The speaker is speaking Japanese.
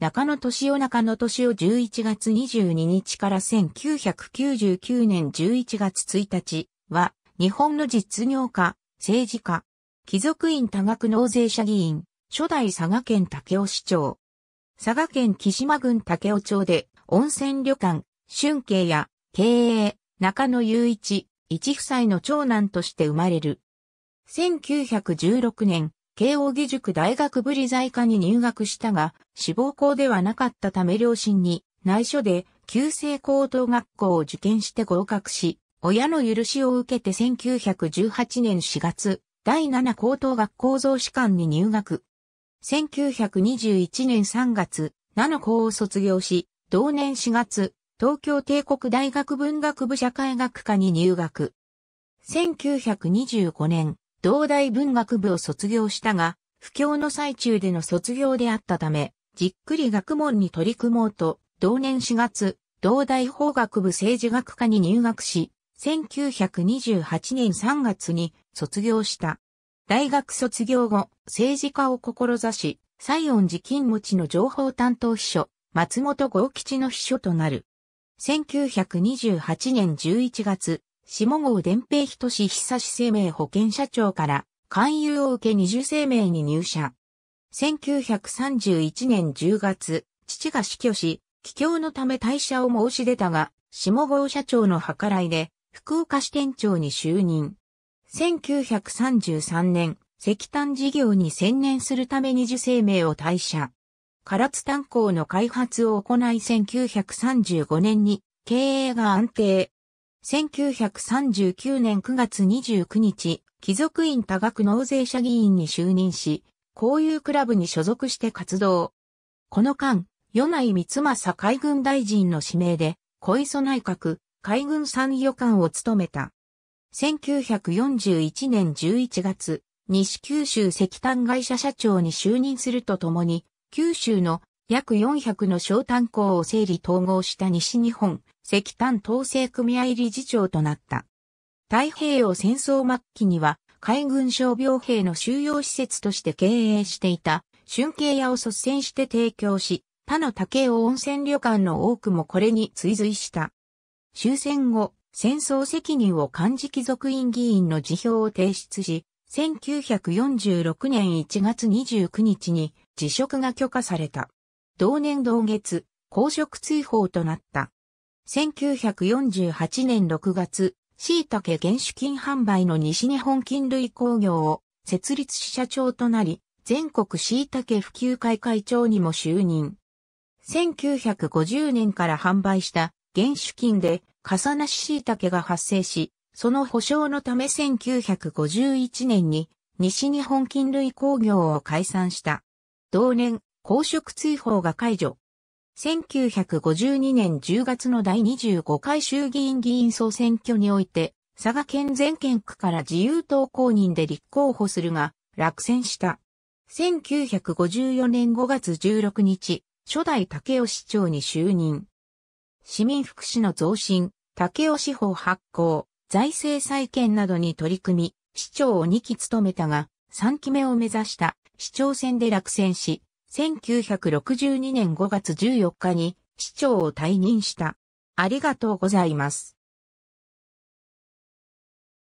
中野敏夫中野敏夫11月22日から1999年11月1日は、日本の実業家、政治家、貴族院多額納税者議員、初代佐賀県武雄市長。佐賀県木島郡武雄町で、温泉旅館、春慶や、経営、中野雄一、一夫妻の長男として生まれる。1916年、慶応義塾大学部理財科に入学したが、志望校ではなかったため両親に内緒で旧制高等学校を受験して合格し、親の許しを受けて1918年4月、第7高等学校増士館に入学。1921年3月、7校を卒業し、同年4月、東京帝国大学文学部社会学科に入学。1925年、同大文学部を卒業したが、不況の最中での卒業であったため、じっくり学問に取り組もうと、同年4月、同大法学部政治学科に入学し、1928年3月に卒業した。大学卒業後、政治家を志し、西園寺金持の情報担当秘書、松本豪吉の秘書となる。1928年11月、下郷伝平等志久生命保険社長から勧誘を受け二重生命に入社。1931年10月、父が死去し、帰郷のため退社を申し出たが、下郷社長の計らいで、福岡支店長に就任。1933年、石炭事業に専念するため二重生命を退社。唐津炭鉱の開発を行い1935年に経営が安定、1939年9月29日、貴族院多額納税者議員に就任し、交友クラブに所属して活動。この間、与内三政海軍大臣の指名で、小磯内閣、海軍参与官を務めた。1941年11月、西九州石炭会社社長に就任するとともに、九州の約400の小炭鉱を整理統合した西日本石炭統制組合理事長となった。太平洋戦争末期には海軍傷病兵の収容施設として経営していた春慶屋を率先して提供し、他の竹雄温泉旅館の多くもこれに追随した。終戦後、戦争責任を漢字貴族院議員の辞表を提出し、1946年1月29日に辞職が許可された。同年同月、公職追放となった。1948年6月、椎茸原種菌販売の西日本菌類工業を設立し社長となり、全国椎茸普及会会長にも就任。1950年から販売した原種菌で重なし椎茸が発生し、その保証のため1951年に西日本菌類工業を解散した。同年、公職追放が解除。1952年10月の第25回衆議院議員総選挙において、佐賀県全県区から自由党公認で立候補するが、落選した。1954年5月16日、初代竹尾市長に就任。市民福祉の増進、竹尾市法発行、財政再建などに取り組み、市長を2期務めたが、3期目を目指した市長選で落選し、1962年5月14日に市長を退任した。ありがとうございます。